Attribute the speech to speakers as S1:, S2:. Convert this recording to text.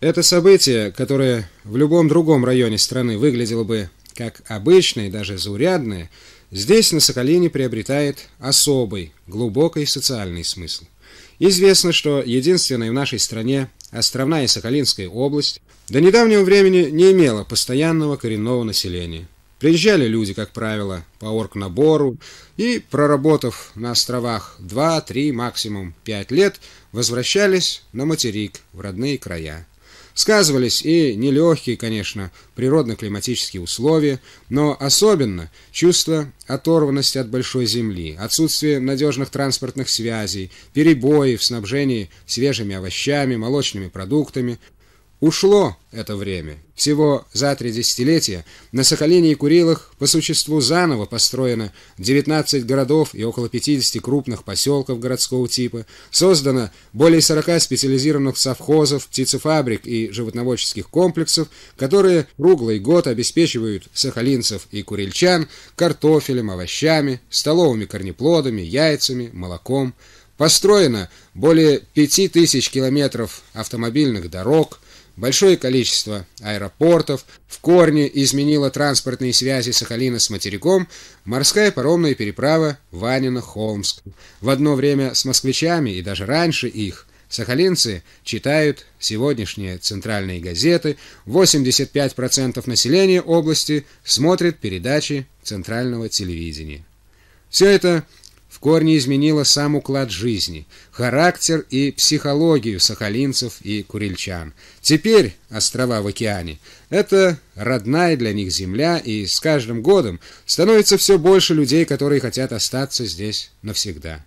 S1: Это событие, которое в любом другом районе страны выглядело бы как обычное, даже заурядное, здесь, на Соколине, приобретает особый, глубокий социальный смысл. Известно, что единственная в нашей стране островная Соколинская область до недавнего времени не имела постоянного коренного населения. Приезжали люди, как правило, по оргнабору и, проработав на островах 2, 3, максимум 5 лет, возвращались на материк, в родные края. Сказывались и нелегкие, конечно, природно-климатические условия, но особенно чувство оторванности от большой земли, отсутствие надежных транспортных связей, перебои в снабжении свежими овощами, молочными продуктами – Ушло это время. Всего за три десятилетия на Сахалине и Курилах по существу заново построено 19 городов и около 50 крупных поселков городского типа, создано более 40 специализированных совхозов, птицефабрик и животноводческих комплексов, которые круглый год обеспечивают сахалинцев и курильчан картофелем, овощами, столовыми корнеплодами, яйцами, молоком. Построено более 5000 километров автомобильных дорог – Большое количество аэропортов в корне изменило транспортные связи Сахалина с материком, морская паромная переправа Ванина-Холмск. В одно время с москвичами и даже раньше их сахалинцы читают сегодняшние центральные газеты, 85% населения области смотрит передачи центрального телевидения. Все это корне изменила сам уклад жизни, характер и психологию сахалинцев и курильчан. Теперь острова в океане – это родная для них земля, и с каждым годом становится все больше людей, которые хотят остаться здесь навсегда.